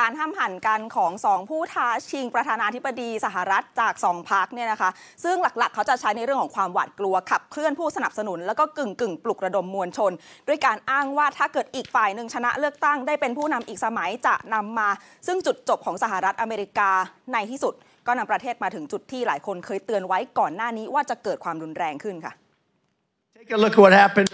การห้ามหันกันของ2ผู้ท้าชิงประธานาธิบดีสหรัฐจาก2พักเนี่ยนะคะซึ่งหลักๆเขาจะใช้ในเรื่องของความหวาดกลัว ขับเคลื่อนผู้สนับสนุนแล้วก็กึ่งกึ่งปลุกระดมมวลชน ด้วยการอ้างว่าถ้าเกิดอีกฝ่ายหนึ่งชนะเลือกตั้งได้เป็นผู้นำอีกสมัยจะนำมาซึ่งจุดจบของสหรัฐอเมริกาในที่สุด ก็นำประเทศมาถึงจุดที่หลายคนเคยเตือนไว้ก่อนหน้านี้ว่าจะเกิดความรุนแรงขึ้นค่ะ Take a look what happened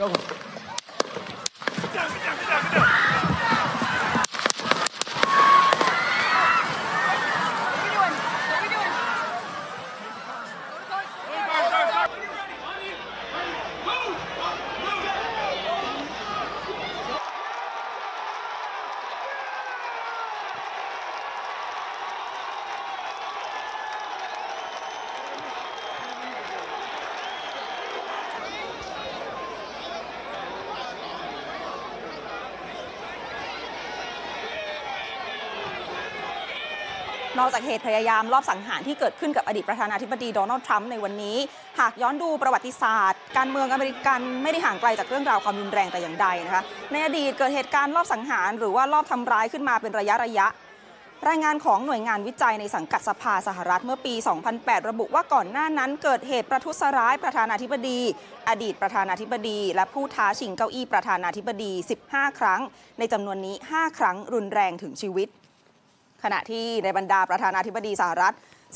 นอกจากเหตุพยายามลอบสังหารที่เกิดขึ้นกับอดีตประธานาธิบดีโดนัลด์ทรัมป์ในวันนี้ หากย้อนดูประวัติศาสตร์ การเมืองอเมริกันไม่ได้ห่างไกลจากเรื่องราวความรุนแรงแต่อย่างใดนะคะในอดีตเกิดเหตุการณ์ลอบสังหารหรือว่าลอบทำร้ายขึ้นมาเป็นระยะระยะ รายงานของหน่วยงานวิจัยในสังกัดสภาสหรัฐเมื่อปี 2008 ระบุว่าก่อนหน้านั้นเกิดเหตุประทุษร้ายประธานาธิบดี อดีตประธานาธิบดี และผู้ท้าชิงเก้าอี้ประธานาธิบดี 15 ครั้ง ในจำนวนนี้ 5 ครั้งรุนแรงถึงชีวิตขณะที่ในบรรดาประธานาธิบดีสหรัฐ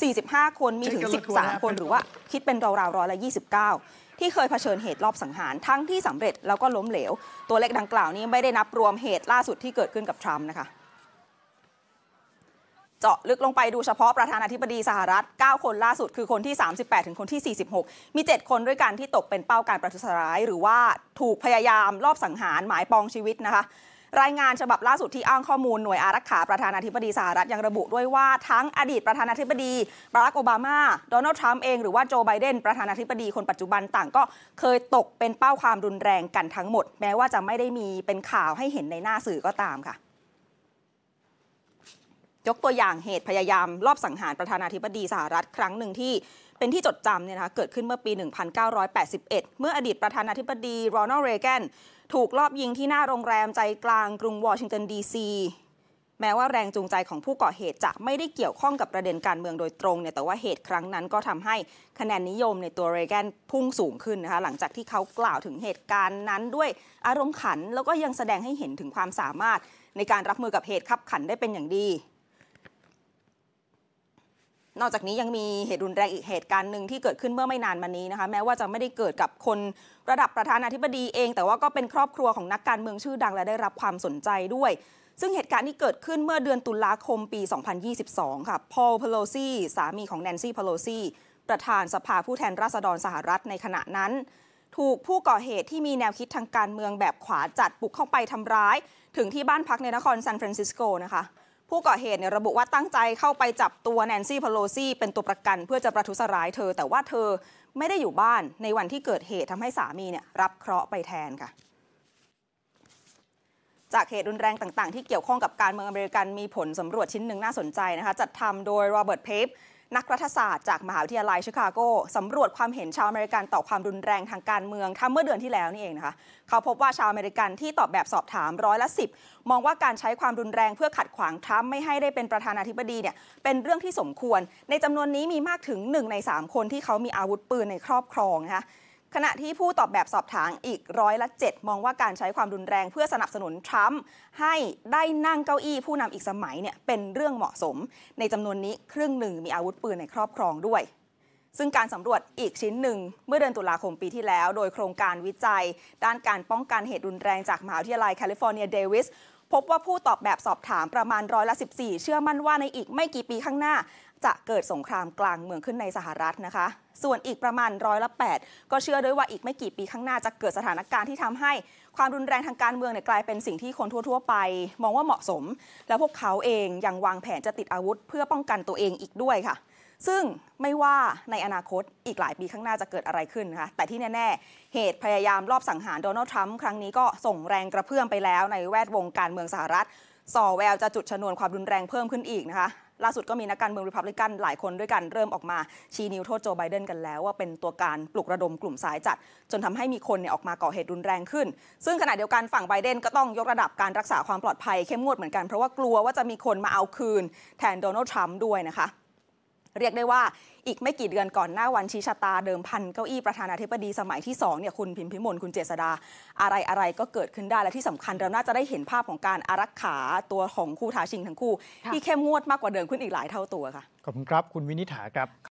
45 คนมีถึง 13 คน หรือว่าคิดเป็นราวๆร้อยละ29 ที่เคยเผชิญเหตุรอบสังหาร ทั้งที่สำเร็จแล้วก็ล้มเหลว ตัวเลขดังกล่าวนี้ไม่ได้นับรวมเหตุล่าสุดที่เกิดขึ้นกับทรัมป์นะคะ เจาะลึกลงไปดูเฉพาะประธานาธิบดีสหรัฐ 9 คนล่าสุดคือคนที่ 38 ถึงคนที่ 46 มี 7 คนด้วยกันที่ตกเป็นเป้าการประทุษร้ายหรือว่าถูกพยายามรอบสังหารหมายปองชีวิตนะคะรายงานฉบับล่าสุดที่อ้างข้อมูลหน่วยอารักขาประธานาธิบดีสหรัฐ ยังระบุด้วยว่าทั้งอดีตประธานาธิบดีบารักโอบามาโดนัลด์ทรัมป์เอง หรือว่าโจไบเดน ประธานาธิบดี คนปัจจุบันต่างก็เคยตกเป็นเป้าความรุนแรงกันทั้งหมด แม้ว่าจะไม่ได้มีเป็นข่าวให้เห็นในหน้าสื่อก็ตามค่ะยกตัวอย่างเหตุพยายามลอบสังหารประธานาธิบดีสหรัฐครั้งหนึ่งที่ เป็นที่จดจำเนี่ยนะคะเกิดขึ้นเมื่อปี 1981 เมื่ออดีตประธานาธิบดีโรนัลด์เรแกนถูกลอบยิงที่หน้าโรงแรมใจกลางกรุงวอชิงตันดีซี แม้ว่าแรงจูงใจของผู้ก่อเหตุจะไม่ได้เกี่ยวข้องกับประเด็นการเมืองโดยตรงเนี่ยแต่ว่าเหตุครั้งนั้นก็ทำให้คะแนนนิยมในตัวเรแกนพุ่งสูงขึ้นนะคะหลังจากที่เขากล่าวถึงเหตุการณ์นั้นด้วย อารมณ์ขันแล้วก็ยังแสดงให้เห็นถึงความสามารถในการรับมือกับเหตุขับขันได้เป็นอย่างดีนอกจากนี้ยังมีเหตุรุนแรงอีกเหตุการณ์หนึ่งที่เกิดขึ้นเมื่อไม่นานมานี้นะคะ แม้ว่าจะไม่ได้เกิดกับคนระดับประธานาธิบดีเอง แต่ว่าก็เป็นครอบครัวของนักการเมืองชื่อดังและได้รับความสนใจด้วย ซึ่งเหตุการณ์นี้เกิดขึ้นเมื่อเดือนตุลาคมปี 2022 ค่ะพอลพโลซีสามีของแนนซี่พโลซีประธานสภาผู้แทนราษฎรสหรัฐในขณะนั้น ถูกผู้ก่อเหตุที่มีแนวคิดทางการเมืองแบบขวาจัดบุกเข้าไปทำร้าย ถึงที่บ้านพักในนครซานฟรานซิสโกนะคะผู้ก่อเหตุเนี่ยระบุว่าตั้งใจเข้าไปจับตัวแนนซี่พโลซี่เป็นตัวประกันเพื่อจะประทุษร้ายเธอแต่ว่าเธอไม่ได้อยู่บ้านในวันที่เกิดเหตุทำให้สามีเนี่ยรับเคราะห์ไปแทนค่ะ จากเหตุรุนแรงต่าง ๆ ที่เกี่ยวข้องกับการเมืองอเมริกัน มีผลสำรวจชิ้นหนึ่งน่าสนใจนะคะจัดทำโดยโรเบิร์ตเพปนักรัฐศาสตร์จากมหาวิทยาลัยชิคาโกสำรวจความเห็นชาวอเมริกันต่อความรุนแรงทางการเมืองทำเมื่อเดือนที่แล้วนี่เองนะคะเขาพบว่าชาวอเมริกันที่ตอบแบบสอบถามร้อยละสิบมองว่าการใช้ความรุนแรงเพื่อขัดขวางทรัมป์ไม่ให้ได้เป็นประธานาธิบดีเนี่ยเป็นเรื่องที่สมควร ในจำนวนนี้มีมากถึง 1 ใน 3 คนที่เขามีอาวุธปืนในครอบครองนะคะขณะที่ผู้ตอบแบบสอบถามอีกร้อยละ7มองว่าการใช้ความรุนแรงเพื่อสนับสนุนทรัมป์ให้ได้นั่งเก้าอี้ผู้นำอีกสมัยเนี่ยเป็นเรื่องเหมาะสม ในจำนวนนี้ครึ่งหนึ่งมีอาวุธปืนในครอบครองด้วย ซึ่งการสำรวจอีกชิ้นหนึ่งเมื่อเดือนตุลาคมปีที่แล้ว โดยโครงการวิจัยด้านการป้องกันเหตุรุนแรงจากมหาวิทยาลัยแคลิฟอร์เนียเดวิสพบว่าผู้ตอบแบบสอบถามประมาณร้อยละ14เชื่อมั่นว่าในอีกไม่กี่ปีข้างหน้าจะเกิดสงครามกลางเมืองขึ้นในสหรัฐนะคะ ส่วนอีกประมาณร้อยละ8ก็เชื่อด้วยว่าอีกไม่กี่ปีข้างหน้าจะเกิดสถานการณ์ที่ทำให้ ความรุนแรงทางการเมืองเนี่ยกลายเป็นสิ่งที่คนทั่วๆ ไป มองว่าเหมาะสม และพวกเขาเองยังวางแผนจะติดอาวุธ เพื่อป้องกันตัวเองอีกด้วยค่ะ ซึ่งไม่ว่าในอนาคตอีกหลายปีข้างหน้าจะเกิดอะไรขึ้นนะคะ แต่ที่แน่ ๆ เหตุพยายามรอบสังหารโดนัลด์ทรัมป์ครั้งนี้ก็ส่งแรงกระเพื่อมไปแล้วในแวดวงการเมืองสหรัฐส่อแววจะจุดชนวนความรุนแรงเพิ่มขึ้นอีกนะคะล่าสุดก็มีนักการเมืองริพับลิกันหลายคนด้วยกันเริ่มออกมาชี้นิ้วโทษโจไบเดนกันแล้วว่าเป็นตัวการปลุกระดมกลุ่มสายจัด จนทำให้มีคนเนี่ยออกมาก่อเหตุรุนแรงขึ้น ซึ่งขณะเดียวกันฝั่งไบเดนก็ต้องยกระดับการรักษาความปลอดภัย เข้มงวดเหมือนกันเพราะว่ากลัวว่าจะมีคนมาเอาคืน แทนโดนัลด์ทรัมป์ด้วยนะคะเรียกได้ว่าอีกไม่กี่เดือนก่อนหน้าวันชี้ชะตาเดิมพันเก้าอี้ประธานาธิบดีสมัยที่2เนี่ยคุณพิมพิมลคุณเจษดา อะไรอะไรก็เกิดขึ้นได้และที่สำคัญเราน่าจะได้เห็นภาพของการอารักขาตัวของคู่ท้าชิงทั้งคู่ที่เข้มงวดมากกว่าเดิมขึ้นอีกหลายเท่าตัวค่ะขอบคุณครับคุณวินิฐาครับ